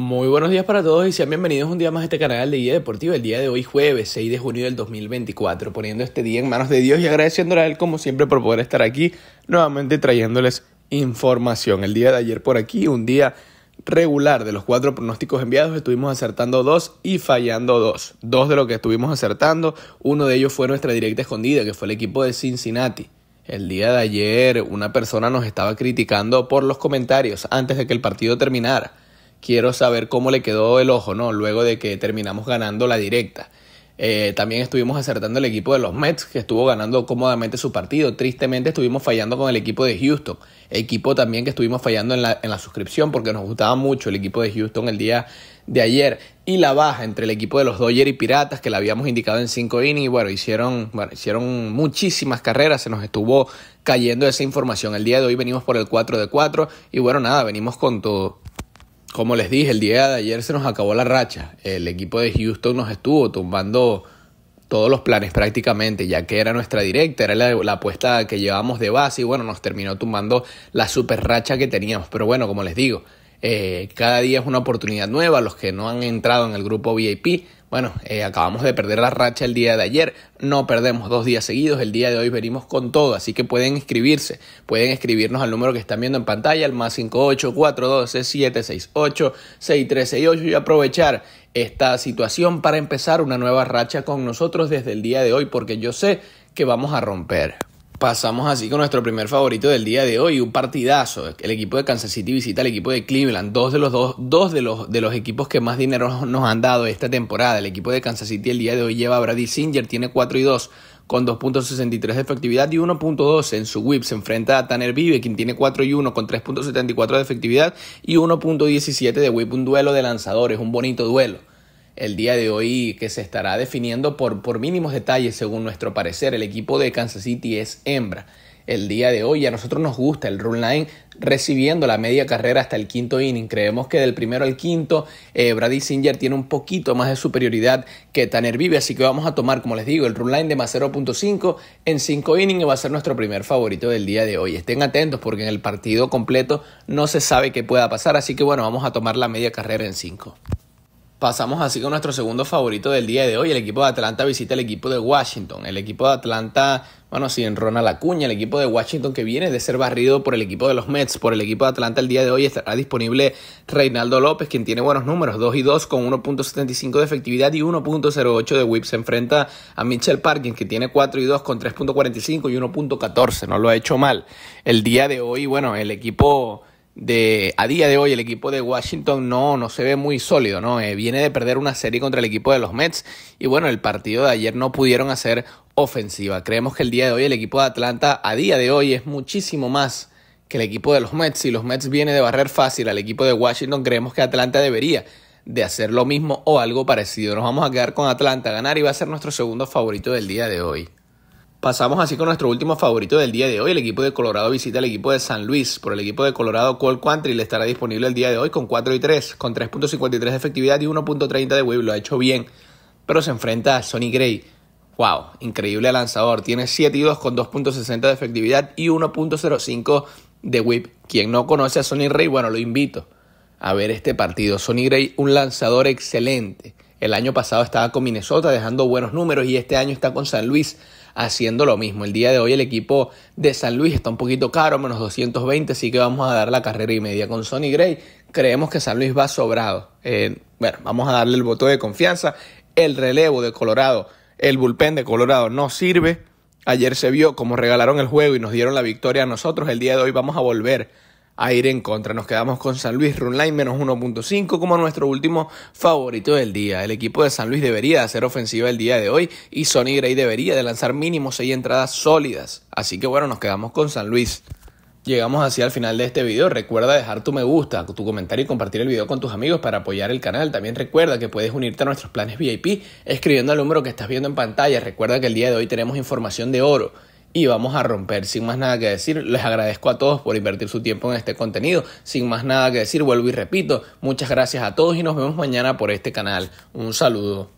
Muy buenos días para todos y sean bienvenidos un día más a este canal de Guía Deportiva. El día de hoy, jueves 6 de junio del 2024, poniendo este día en manos de Dios y agradeciéndole a Él, como siempre, por poder estar aquí nuevamente trayéndoles información. El día de ayer por aquí, un día regular de los cuatro pronósticos enviados, estuvimos acertando dos y fallando dos. Dos de los que estuvimos acertando, uno de ellos fue nuestra directa escondida, que fue el equipo de Cincinnati. El día de ayer una persona nos estaba criticando por los comentarios antes de que el partido terminara quiero saber cómo le quedó el ojo, ¿no? Luego de que terminamos ganando la directa. Eh, también estuvimos acertando el equipo de los Mets, que estuvo ganando cómodamente su partido. Tristemente estuvimos fallando con el equipo de Houston, equipo también que estuvimos fallando en la, suscripción porque nos gustaba mucho el equipo de Houston el día de ayer. Y la baja entre el equipo de los Dodgers y Piratas, que la habíamos indicado en 5 innings, bueno, hicieron, bueno, hicieron muchísimas carreras, se nos estuvo cayendo esa información. El día de hoy venimos por el 4 de 4 y bueno, nada, venimos con todo como les dije, el día de ayer se nos acabó la racha. El equipo de Houston nos estuvo tumbando todos los planes prácticamente, ya que era nuestra directa, era la, apuesta que llevábamos de base y bueno, nos terminó tumbando la super racha que teníamos. Pero bueno, como les digo, eh, cada día es una oportunidad nueva. Los que no han entrado en el grupo VIP bueno, eh, acabamos de perder la racha el día de ayer, no perdemos dos días seguidos, el día de hoy venimos con todo, así que pueden inscribirse, pueden escribirnos al número que están viendo en pantalla, el más 412 768 6368 y aprovechar esta situación para empezar una nueva racha con nosotros desde el día de hoy, porque yo sé que vamos a romper. Pasamos así con nuestro primer favorito del día de hoy, un partidazo. El equipo de Kansas City visita al equipo de Cleveland, dos de los dos, dos de los de los equipos que más dinero nos han dado esta temporada. El equipo de Kansas City el día de hoy lleva a Brady Singer, tiene 4 y 2 con 2.63 de efectividad y 1.12 en su whip. Se enfrenta a Tanner Vive, quien tiene 4 y 1 con 3.74 de efectividad y 1.17 de whip. Un duelo de lanzadores, un bonito duelo el día de hoy que se estará definiendo por, por mínimos detalles según nuestro parecer. El equipo de Kansas City es hembra el día de hoy. A nosotros nos gusta el run line recibiendo la media carrera hasta el quinto inning. Creemos que del primero al quinto, eh, Brady Singer tiene un poquito más de superioridad que Tanner Vive. Así que vamos a tomar, como les digo, el run line de más 0.5 en 5 innings y va a ser nuestro primer favorito del día de hoy. Estén atentos porque en el partido completo no se sabe qué pueda pasar. Así que bueno, vamos a tomar la media carrera en cinco. Pasamos así con nuestro segundo favorito del día de hoy. El equipo de Atlanta visita el equipo de Washington. El equipo de Atlanta, bueno, si en Ronald Acuña, el equipo de Washington que viene de ser barrido por el equipo de los Mets, por el equipo de Atlanta el día de hoy estará disponible Reinaldo López, quien tiene buenos números, 2 y 2 con 1.75 de efectividad y 1.08 de whip. Se enfrenta a Mitchell Parkin, que tiene 4 y 2 con 3.45 y 1.14. No lo ha hecho mal. El día de hoy, bueno, el equipo de a día de hoy el equipo de Washington no, no se ve muy sólido, ¿no? Eh, viene de perder una serie contra el equipo de los Mets y bueno, el partido de ayer no pudieron hacer ofensiva. Creemos que el día de hoy el equipo de Atlanta a día de hoy es muchísimo más que el equipo de los Mets. y los Mets viene de barrer fácil al equipo de Washington, creemos que Atlanta debería de hacer lo mismo o algo parecido. Nos vamos a quedar con Atlanta a ganar y va a ser nuestro segundo favorito del día de hoy. Pasamos así con nuestro último favorito del día de hoy. El equipo de Colorado visita al equipo de San Luis. Por el equipo de Colorado, Cole Country le estará disponible el día de hoy con 4 y 3, con 3.53 de efectividad y 1.30 de whip. Lo ha hecho bien, pero se enfrenta a Sonny Gray. ¡Wow! Increíble lanzador. Tiene 7 y 2 con 2.60 de efectividad y 1.05 de whip. Quien no conoce a Sonny Gray, bueno, lo invito a ver este partido. Sonny Gray, un lanzador excelente. El año pasado estaba con Minnesota dejando buenos números y este año está con San Luis haciendo lo mismo. El día de hoy el equipo de San Luis está un poquito caro, menos 220, así que vamos a dar la carrera y media con Sonny Gray. Creemos que San Luis va sobrado. Eh, bueno, vamos a darle el voto de confianza. El relevo de Colorado, el bullpen de Colorado no sirve. Ayer se vio como regalaron el juego y nos dieron la victoria a nosotros. El día de hoy vamos a volver a ir en contra. Nos quedamos con San Luis Runline menos 1.5 como nuestro último favorito del día. El equipo de San Luis debería hacer ofensiva el día de hoy y Sonny Gray debería de lanzar mínimo 6 entradas sólidas. Así que bueno, nos quedamos con San Luis. Llegamos así al final de este video. Recuerda dejar tu me gusta, tu comentario y compartir el video con tus amigos para apoyar el canal. También recuerda que puedes unirte a nuestros planes VIP escribiendo al número que estás viendo en pantalla. Recuerda que el día de hoy tenemos información de oro y vamos a romper. Sin más nada que decir, les agradezco a todos por invertir su tiempo en este contenido. Sin más nada que decir, vuelvo y repito, muchas gracias a todos y nos vemos mañana por este canal. Un saludo.